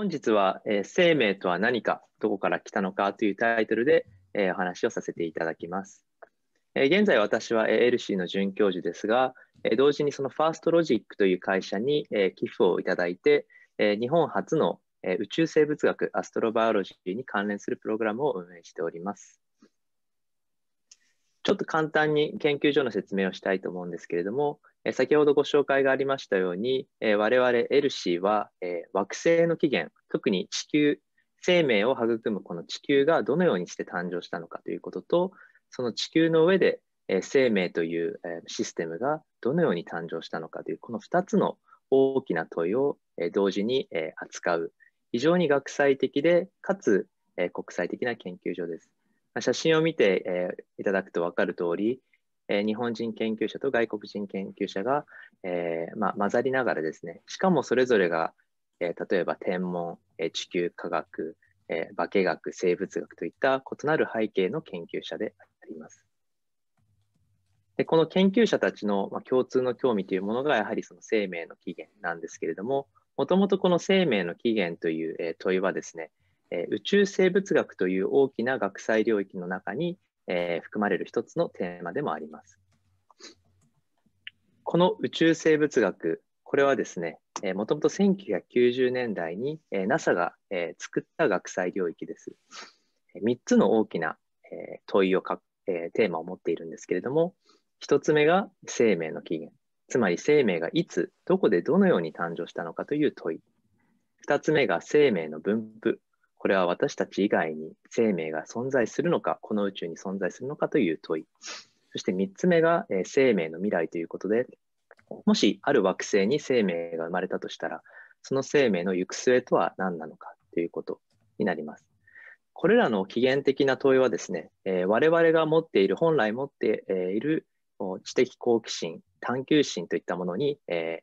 本日は、えー、生命とは何か、どこから来たのかというタイトルで、えー、お話をさせていただきます。えー、現在私は、え l c の准教授ですが、えー、同時にそのファーストロジックという会社に、えー、寄付をいただいて、えー、日本初の、えー、宇宙生物学アストロバイオロジーに関連するプログラムを運営しております。ちょっと簡単に研究所の説明をしたいと思うんですけれども、え先ほどご紹介がありましたように、え我々エルシーは、え惑星の起源、特に地球、生命を育むこの地球がどのようにして誕生したのかということと、その地球の上で、え生命という、えシステムがどのように誕生したのかという、この2つの大きな問いを、え同時に、え扱う、非常に学際的で、かつ、え国際的な研究所です。写真を見て、えー、いただくと分かる通り、えー、日本人研究者と外国人研究者が、えー、まあ、混ざりながらですね、しかもそれぞれが、え例えば天文、え地球科学、え化学、生物学といった異なる背景の研究者であります。でこの研究者たちの、ま共通の興味というものがやはりその生命の起源なんですけれどももともとこの生命の起源という、え問いはですねえ宇宙生物学という大きな学際領域の中に、えー、含まれる一つのテーマでもあります。この宇宙生物学、これはですね、えもともと1990年代に、えー、NASA が、えー、作った学際領域です。3つの大きな、え問いをか、えテーマを持っているんですけれども、1つ目が生命の起源、つまり生命がいつ、どこでどのように誕生したのかという問い。2つ目が生命の分布、これは私たち以外に生命が存在するのか、この宇宙に存在するのかという問い。そして3つ目が、えー、生命の未来ということで、もしある惑星に生命が生まれたとしたら、その生命の行く末とは何なのかということになります。これらの起源的な問いはですね、えー、我々が持っている、本来持っている知的好奇心、探求心といったものに、え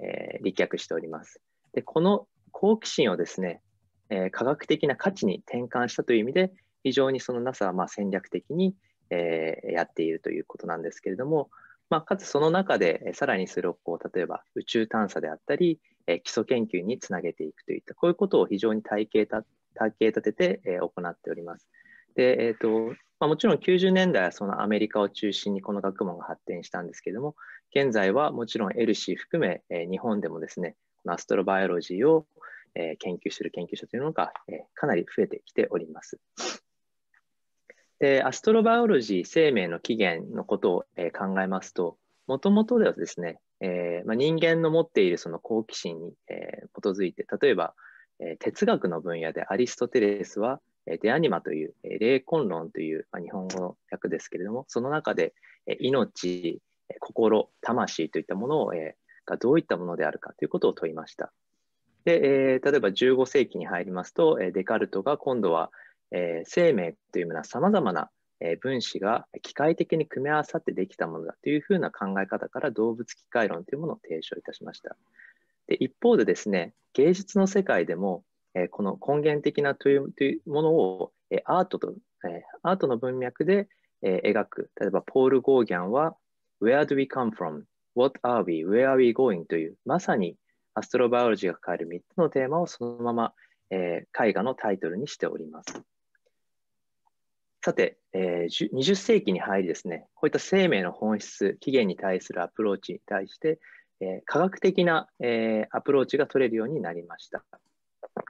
ーえー、立脚しております。でこの好奇心をですね、えー、科学的な価値に転換したという意味で、非常にその NASA はま戦略的に、えー、やっているということなんですけれども、まあ、かつその中でさらにそれをこう例えば宇宙探査であったり、え基礎研究につなげていくといったこういうことを非常に体系た体系立てて、え行っております。でえーとまあ、もちろん90年代はそのアメリカを中心にこの学問が発展したんですけれども現在はもちろんエルシー含め、え日本でもですねこのアストロバイオロジーをえ研究してる研究者というのが、えかなり増えてきております。で、アストロバイオロジー、生命の起源のことを、え考えますと、もともとではですね、えー、まあ、人間の持っているその好奇心に、えー、基づいて、例えば、えー、哲学の分野でアリストテレスは、えデアニマという、え霊魂論という、まあ、日本語の訳ですけれども、その中で、え命、心、魂といったものを、えがどういったものであるかということを問いました。で、えー、例えば15世紀に入りますと、えデカルトが今度は、えー、生命というものはさまざまな、え分子が機械的に組み合わさってできたものだというふうな考え方から動物機械論というものを提唱いたしました。で一方でですね芸術の世界でも、えこの根源的なというというものを、えアートと、えアートの文脈で、え描く例えばポール・ゴーギャンは Where do we come from? What are we? Where are we going? というまさにアストロバイオロジーが変える3つのテーマをそのまま、えー、絵画のタイトルにしております。さて、えー、20世紀に入りですね、こういった生命の本質、起源に対するアプローチに対して、えー、科学的な、えー、アプローチが取れるようになりました。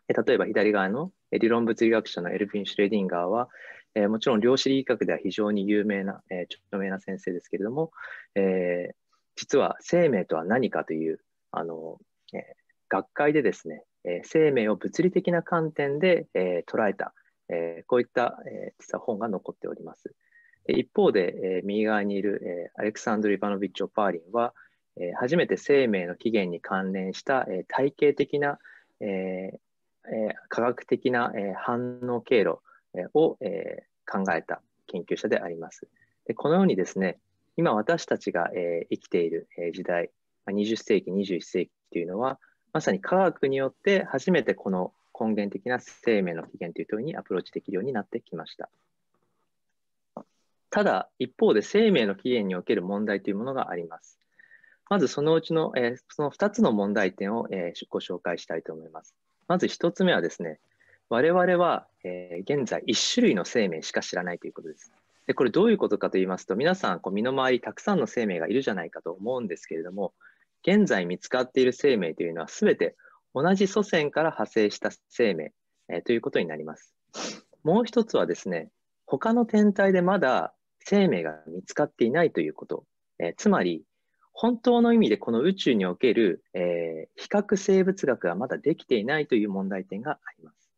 えー、例えば左側の理論物理学者のエルヴィン・シュレディンガーは、えー、もちろん量子力学では非常に有名な、えー、著名な先生ですけれども、えー、実は生命とは何かというあのえ学会でですね、え生命を物理的な観点で、え捉えた、えこういった、え実は本が残っております。一方で、え右側にいる、えアレクサンドル・イバノビッチ・オパーリンは、え初めて生命の起源に関連した、え体系的な、え科学的な、え反応経路を、え考えた研究者であります。でこのようにですね、今私たちが、え生きている時代、20世紀、21世紀っていうのは、まさに科学によって初めてこの根源的な生命の起源という問いにアプローチできるようになってきました。ただ、一方で生命の起源における問題というものがあります。まずそのうちの、えー、その2つの問題点を、えー、ご紹介したいと思います。まず1つ目はですね、我々は、えー、現在1種類の生命しか知らないということです。でこれどういうことかと言いますと、皆さんこう身の回りたくさんの生命がいるじゃないかと思うんですけれども、現在見つかっている生命というのは全て同じ祖先から派生した生命、えー、ということになります。もう一つはですね、他の天体でまだ生命が見つかっていないということ。えー、つまり、本当の意味でこの宇宙における、えー、比較生物学がまだできていないという問題点があります。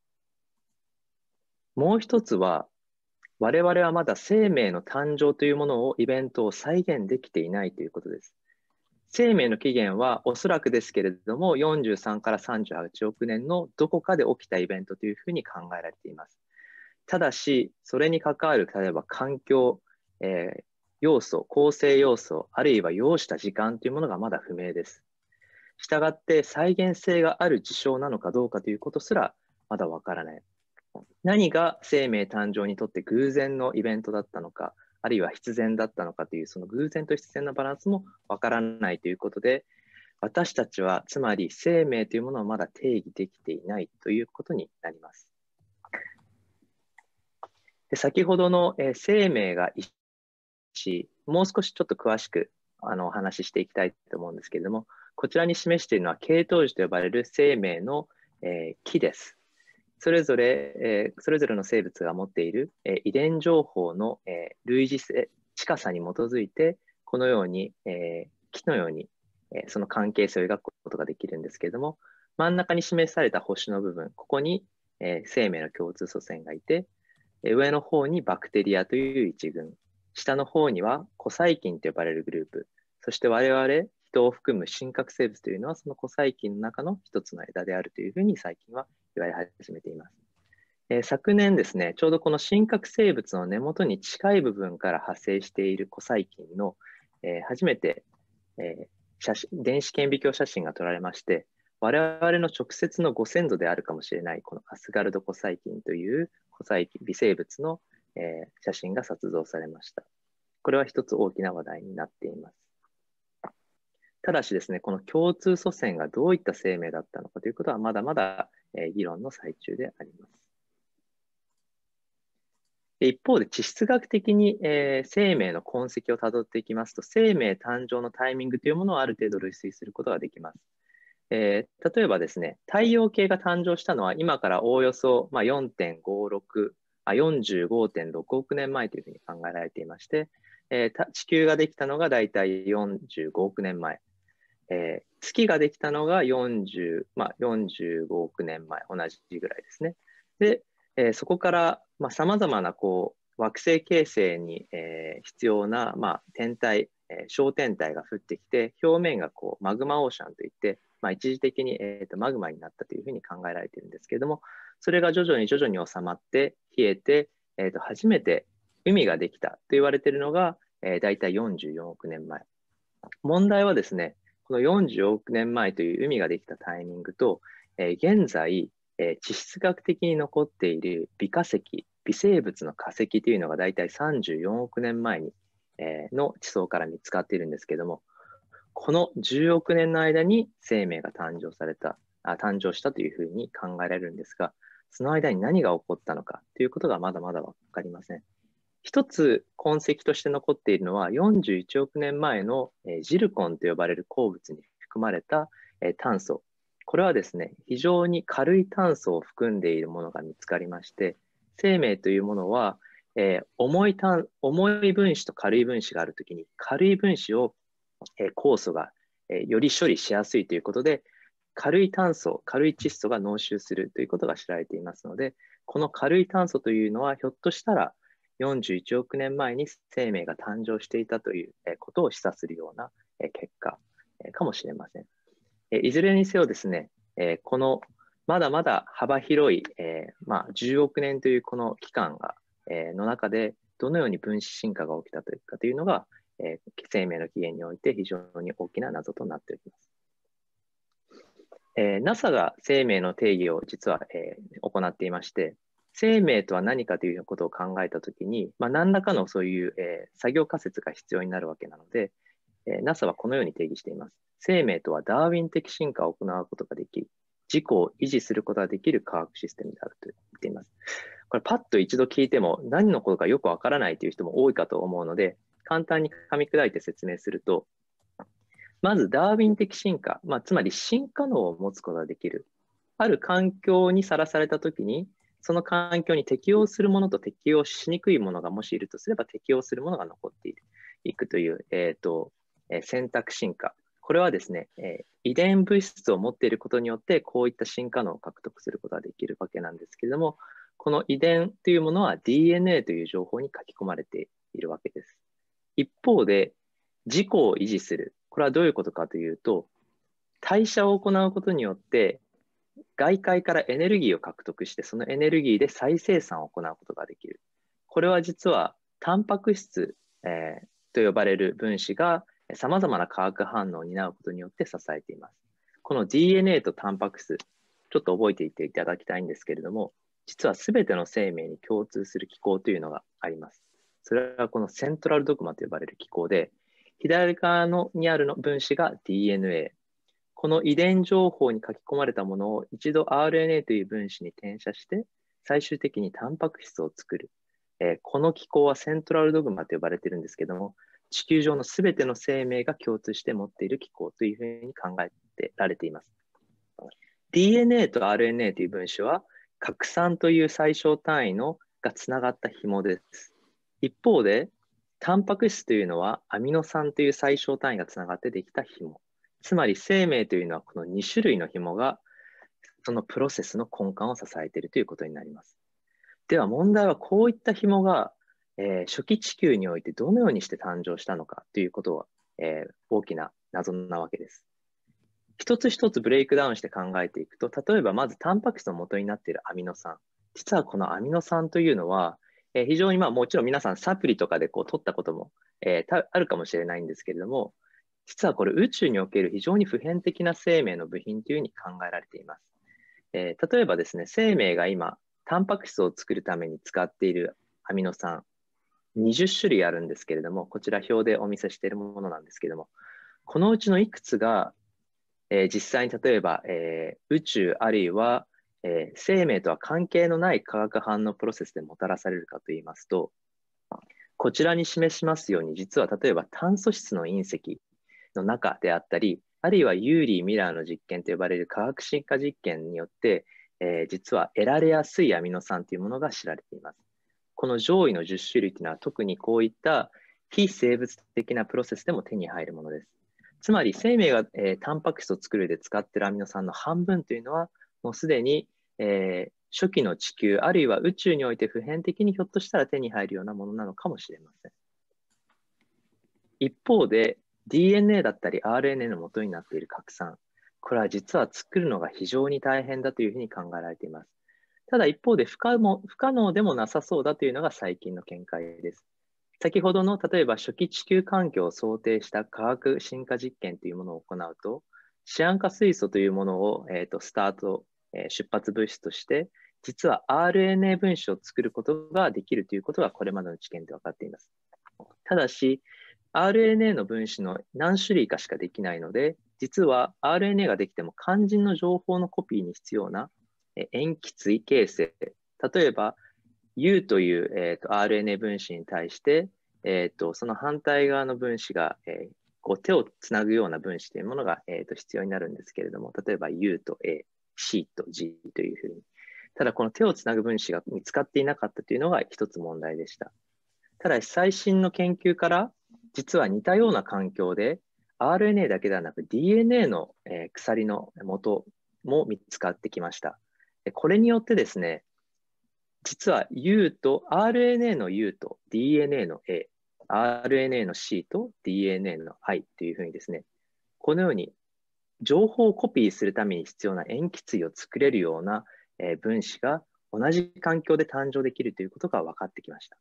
もう一つは、我々はまだ生命の誕生というものをイベントを再現できていないということです。生命の起源はおそらくですけれども43から38億年のどこかで起きたイベントというふうに考えられています。ただしそれに関わる例えば環境、えー、要素構成要素あるいは要した時間というものがまだ不明です。したがって再現性がある事象なのかどうかということすらまだわからない。何が生命誕生にとって偶然のイベントだったのかあるいは必然だったのかというその偶然と必然のバランスもわからないということで私たちはつまり生命というものをまだ定義できていないということになります。で先ほどの、えー、生命が一致もう少しちょっと詳しくあのお話ししていきたいと思うんですけれどもこちらに示しているのは系統樹と呼ばれる生命の、えー、木です。それぞれ、えー、それぞれの生物が持っている、えー、遺伝情報の、えー、類似性、近さに基づいて、このように、えー、木のように、えー、その関係性を描くことができるんですけれども、真ん中に示された星の部分、ここに、えー、生命の共通祖先がいて、上の方にバクテリアという一群、下の方には古細菌と呼ばれるグループ、そして我々、人を含む真核生物というのはその古細菌の中の一つの枝であるというふうに最近は言われ始めています。えー、昨年ですね、ちょうどこの真核生物の根元に近い部分から発生している古細菌の、えー、初めて、えー、写真電子顕微鏡写真が撮られまして、我々の直接のご先祖であるかもしれないこのアスガルド古細菌という古細菌微生物の、えー、写真が撮像されました。これは一つ大きな話題になっています。ただしですね、この共通祖先がどういった生命だったのかということはまだまだえ議論の最中であります。一方で地質学的に、えー、生命の痕跡をたどっていきますと生命誕生のタイミングというものをある程度類推することができます。えー、例えばですね太陽系が誕生したのは今からおおよそ、まあ、4.56あ45.6億年前というふうに考えられていまして、えー、地球ができたのがだいたい45億年前、え月ができたのが40、まあ、45億年前、同じぐらいですね。で、えー、そこからさまざ、まなこう惑星形成に、えー、必要な、まあ、天体、えー、小天体が降ってきて、表面がこうマグマオーシャンといって、まあ、一時的に、えーと、マグマになったというふうに考えられているんですけれども、それが徐々に徐々に収まって、冷えて、えーと、と初めて海ができたと言われているのが、えー、大体44億年前。問題はですね、この40億年前という海ができたタイミングと、えー、現在、えー、地質学的に残っている微化石、微生物の化石というのが大体34億年前に、えー、の地層から見つかっているんですけども、この10億年の間に生命が誕生された、あ誕生したというふうに考えられるんですが、その間に何が起こったのかということがまだまだ分かりません。一つ痕跡として残っているのは41億年前のジルコンと呼ばれる鉱物に含まれた炭素これはですね非常に軽い炭素を含んでいるものが見つかりまして生命というものは、えー、重い重い分子と軽い分子がある時に軽い分子を、え酵素が、えより処理しやすいということで軽い炭素軽い窒素が濃縮するということが知られていますのでこの軽い炭素というのはひょっとしたら41億年前に生命が誕生していたということを示唆するような結果かもしれません。いずれにせよですね、このまだまだ幅広い、まあ、10億年というこの期間がの中でどのように分子進化が起きたというかというのが、生命の起源において非常に大きな謎となっております。え NASA が生命の定義を実は、え行っていまして、生命とは何かということを考えたときに、まあ、何らかのそういう、えー、作業仮説が必要になるわけなので、えー、NASA はこのように定義しています。生命とはダーウィン的進化を行うことができ、自己を維持することができる科学システムであると言っています。これパッと一度聞いても何のことかよくわからないという人も多いかと思うので、簡単に噛み砕いて説明すると、まずダーウィン的進化、まあ、つまり進化能を持つことができる。ある環境にさらされたときに、その環境に適応するものと適応しにくいものがもしいるとすれば適応するものが残っていくという、えーとえ選択進化これはですね、え遺伝物質を持っていることによってこういった進化能を獲得することができるわけなんですけれどもこの遺伝というものは DNA という情報に書き込まれているわけです一方で自己を維持するこれはどういうことかというと代謝を行うことによって外界からエネルギーを獲得してそのエネルギーで再生産を行うことができるこれは実はタンパク質、えー、と呼ばれる分子がさまざまな化学反応を担うことによって支えていますこの DNA とタンパク質ちょっと覚えていていただきたいんですけれども実は全ての生命に共通する機構というのがありますそれはこのセントラルドグマと呼ばれる機構で左側のにあるの分子が DNA この遺伝情報に書き込まれたものを一度 RNA という分子に転写して、最終的にタンパク質を作る。えー、この機構はセントラルドグマと呼ばれているんですけども、地球上のすべての生命が共通して持っている機構というふうに考えてられています。DNA と RNA という分子は、核酸という最小単位のがつながった紐です。一方で、タンパク質というのはアミノ酸という最小単位がつながってできた紐。つまり生命というのはこの2種類の紐がそのプロセスの根幹を支えているということになります。では問題はこういった紐が、えー、初期地球においてどのようにして誕生したのかということは、えー、大きな謎なわけです。一つ一つブレイクダウンして考えていくと例えばまずタンパク質の元になっているアミノ酸実はこのアミノ酸というのは、えー、非常にまあもちろん皆さんサプリとかでこう取ったことも、えー、あるかもしれないんですけれども実はこれ宇宙における非常に普遍的な生命の部品というふうに考えられています。えー、例えばですね、生命が今、タンパク質を作るために使っているアミノ酸、20種類あるんですけれども、こちら表でお見せしているものなんですけれども、このうちのいくつが、えー、実際に例えば、えー、宇宙あるいは、え生命とは関係のない化学反応プロセスでもたらされるかといいますと、こちらに示しますように、実は例えば炭素質の隕石、の中であったり、あるいはユーリー・ミラーの実験と呼ばれる化学進化実験によって、えー、実は得られやすいアミノ酸というものが知られています。この上位の10種類というのは特にこういった非生物的なプロセスでも手に入るものです。つまり生命が、えー、タンパク質を作る上で使っているアミノ酸の半分というのはもうすでに、えー、初期の地球あるいは宇宙において普遍的にひょっとしたら手に入るようなものなのかもしれません。一方で DNA だったり RNA の元になっている核酸、これは実は作るのが非常に大変だというふうに考えられています。ただ一方で不可も不可能でもなさそうだというのが最近の見解です。先ほどの例えば初期地球環境を想定した科学進化実験というものを行うと、シアン化水素というものを、えーと、とスタート、えー、出発物質として、実は RNA 分子を作ることができるということがこれまでの知見で分かっています。ただし、RNA の分子の何種類かしかできないので、実は RNA ができても肝心の情報のコピーに必要な塩基対形成、例えば U という、えーと、RNA 分子に対して、えーと、その反対側の分子が、えー、こう手をつなぐような分子というものが、えーと、必要になるんですけれども、例えば U と A、C と G というふうに。ただこの手をつなぐ分子が見つかっていなかったというのが一つ問題でした。ただ最新の研究から実は似たような環境で RNA だけではなく DNA の、えー、鎖の元も見つかってきました。これによってですね、実は U と RNA の U と DNA の A、RNA の C と DNA の I というふうにですね、このように情報をコピーするために必要な塩基対を作れるような分子が同じ環境で誕生できるということが分かってきました。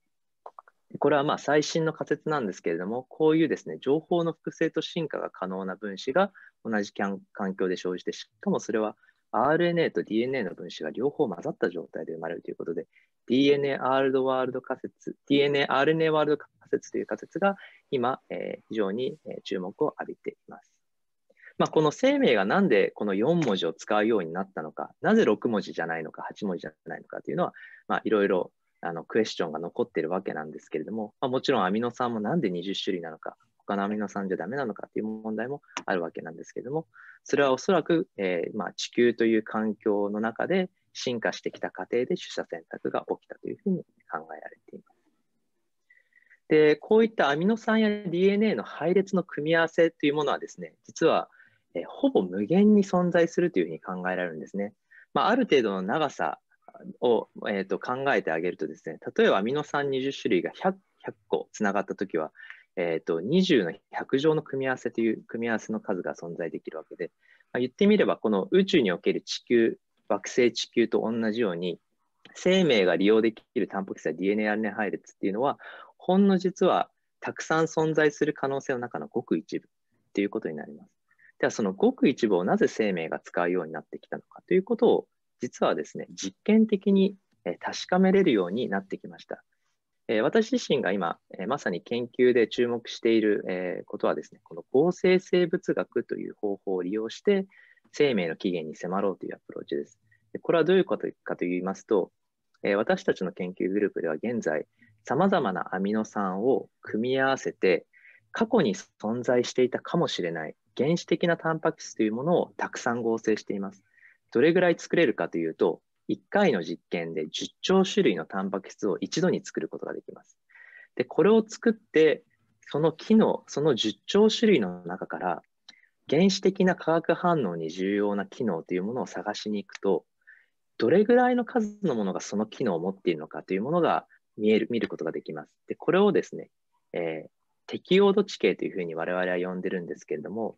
これはまあ最新の仮説なんですけれども、こういうですね、情報の複製と進化が可能な分子が同じ環境で生じて、しかもそれは RNA と DNA の分子が両方混ざった状態で生まれるということで、DNA ワールド仮説、DNA RNA ワールド仮説という仮説が今、えー、非常に注目を浴びています。まあ、この生命がなんでこの4文字を使うようになったのか、なぜ6文字じゃないのか、8文字じゃないのかというのは、いろいろあのクエスチョンが残ってるわけなんですけれども、まあ、もちろんアミノ酸もなんで20種類なのか、他のアミノ酸じゃダメなのかという問題もあるわけなんですけれども、それはおそらく、えー、まあ、地球という環境の中で進化してきた過程で取捨選択が起きたというふうに考えられています。で、こういったアミノ酸や DNA の配列の組み合わせというものはですね、実は、えほぼ無限に存在するというふうに考えられるんですね。まあ、ある程度の長さを、えーと、考えてあげるとですね、例えばアミノ酸20種類が 100, 100個つながったときは、えーと、20の100乗の組み合わせという組み合わせの数が存在できるわけで、まあ、言ってみればこの宇宙における地球惑星地球と同じように生命が利用できるタンパク質や d n a 配列っていうのはほんの実はたくさん存在する可能性の中のごく一部ということになります。ではそのごく一部をなぜ生命が使うようになってきたのかということを実はですね、実験的に確かめれるようになってきました。私自身が今、まさに研究で注目していることはですね、この合成生物学という方法を利用して、生命の起源に迫ろうというアプローチです。これはどういうことかと言いますと、私たちの研究グループでは現在、さまざまなアミノ酸を組み合わせて、過去に存在していたかもしれない原始的なタンパク質というものをたくさん合成しています。どれぐらい作れるかというと、1回の実験で10兆種類のタンパク質を一度に作ることができます。で、これを作って、その機能、その10兆種類の中から、原始的な化学反応に重要な機能というものを探しに行くと、どれぐらいの数のものがその機能を持っているのかというものが見える、見ることができます。で、これをですね、えー、適応度地形というふうに我々は呼んでるんですけれども、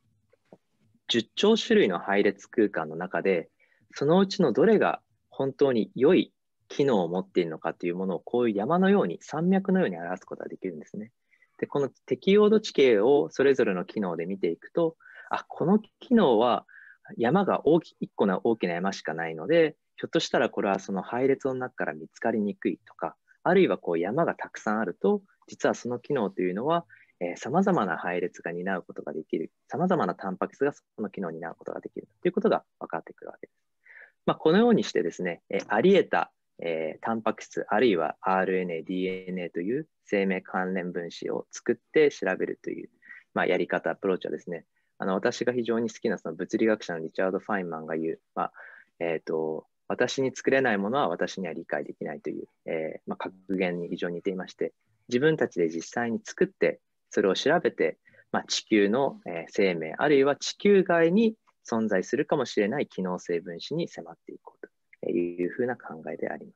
10兆種類の配列空間の中で、そのうちのどれが本当に良い機能を持っているのかというものをこういう山のように山脈のように表すことができるんですね。でこの適用度地形をそれぞれの機能で見ていくとあこの機能は山が大き1個の大きな山しかないのでひょっとしたらこれはその配列の中から見つかりにくいとかあるいはこう山がたくさんあると実はその機能というのはさまざまな配列が担うことができるさまざまなタンパク質がその機能を担うことができるということが分かってくるわけです。まあ、このようにしてですね、えあり得た、えー、タンパク質あるいは RNA、DNA という生命関連分子を作って調べるという、まあ、やり方、アプローチはですね、あの私が非常に好きなその物理学者のリチャード・ファインマンが言う、まあえーと、私に作れないものは私には理解できないという、えー、まあ、格言に非常に似ていまして、自分たちで実際に作って、それを調べて、まあ、地球の、えー、生命、あるいは地球外に存在するかもしれない機能性分子に迫っていこうというふうな考えであります。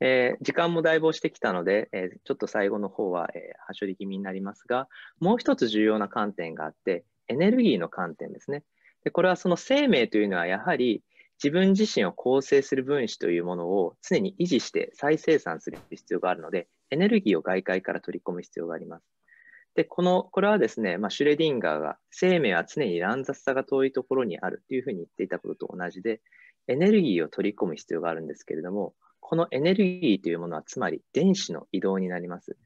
えー、時間もだいぶ押してきたので、えー、ちょっと最後の方は、えー、端折り気味になりますが、もう一つ重要な観点があって、エネルギーの観点ですね。でこれはその生命というのはやはり自分自身を構成する分子というものを常に維持して再生産する必要があるので、エネルギーを外界から取り込む必要があります。で、この、これはですね、まあ、シュレディンガーが生命は常に乱雑さが遠いところにあるというふうに言っていたことと同じで、エネルギーを取り込む必要があるんですけれども、このエネルギーというものはつまり電子の移動になります。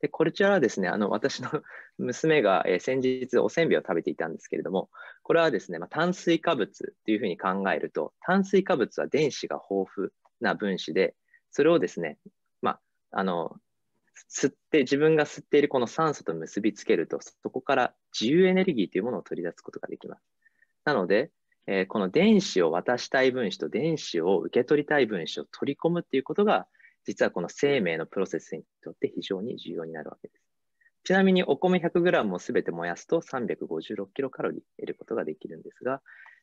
でこちらはですね、あの私の 娘が、え先日おせんべいを食べていたんですけれども、これはですね、まあ、炭水化物というふうに考えると、炭水化物は電子が豊富な分子で、それをですね、まあ、あの吸って自分が吸っているこの酸素と結びつけるとそこから自由エネルギーというものを取り出すことができます。なので、えー、この電子を渡したい分子と電子を受け取りたい分子を取り込むっていうことが実はこの生命のプロセスにとって非常に重要になるわけです。ちなみにお米 100g を全て燃やすと 356kcal 得ることができるんですが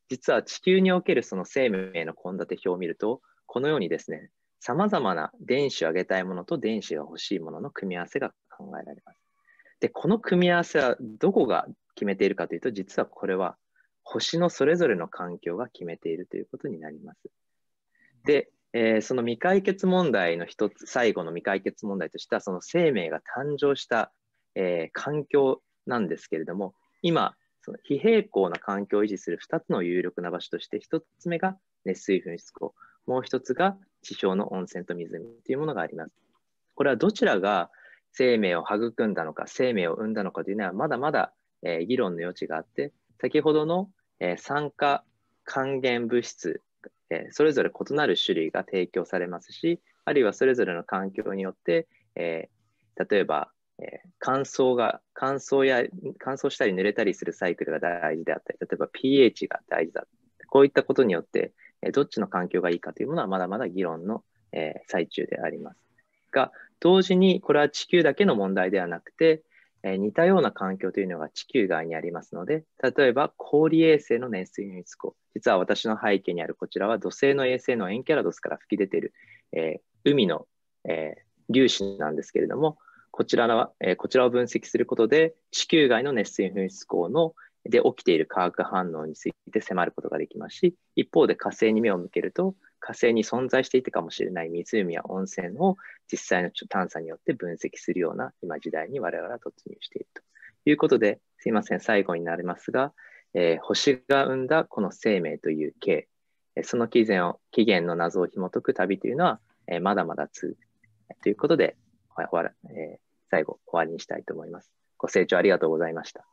実は地球におけるその生命の献立表を見るとこのようにですねさまざまな電子を上げたいものと電子が欲しいものの組み合わせが考えられます。で、この組み合わせはどこが決めているかというと、実はこれは星のそれぞれの環境が決めているということになります。で、えー、その未解決問題の一つ、最後の未解決問題としては、その生命が誕生した、えー、環境なんですけれども、今、その非平行な環境を維持する2つの有力な場所として、1つ目が熱水噴出口、もう1つが地表の温泉と湖というものがあります。これはどちらが生命を育んだのか、生命を生んだのかというのは、まだまだ、えー、議論の余地があって、先ほどの、えー、酸化還元物質、えー、それぞれ異なる種類が提供されますし、あるいはそれぞれの環境によって、え例えば、え乾燥が乾燥や乾燥したり濡れたりするサイクルが大事であったり、例えば pH が大事だこういったことによって、どっちの環境がいいかというものはまだまだ議論の、え最中であります。が、同時にこれは地球だけの問題ではなくて、え似たような環境というのが地球外にありますので、例えば氷衛星の熱水噴出口、実は私の背景にあるこちらは土星の衛星のエンケラドスから吹き出ている、えー、海の、えー、粒子なんですけれども、こちらの、えー、こちらを分析することで、地球外の熱水噴出口の、で起きている化学反応について迫ることができますし一方で火星に目を向けると火星に存在していたかもしれない湖や温泉を実際の探査によって分析するような今時代に我々は突入しているということですいません最後になりますが、えー、星が生んだこの生命という形その起源を起源の謎を紐解く旅というのは、えー、まだまだ続くということで、えー、最後終わりにしたいと思います。ご清聴ありがとうございました。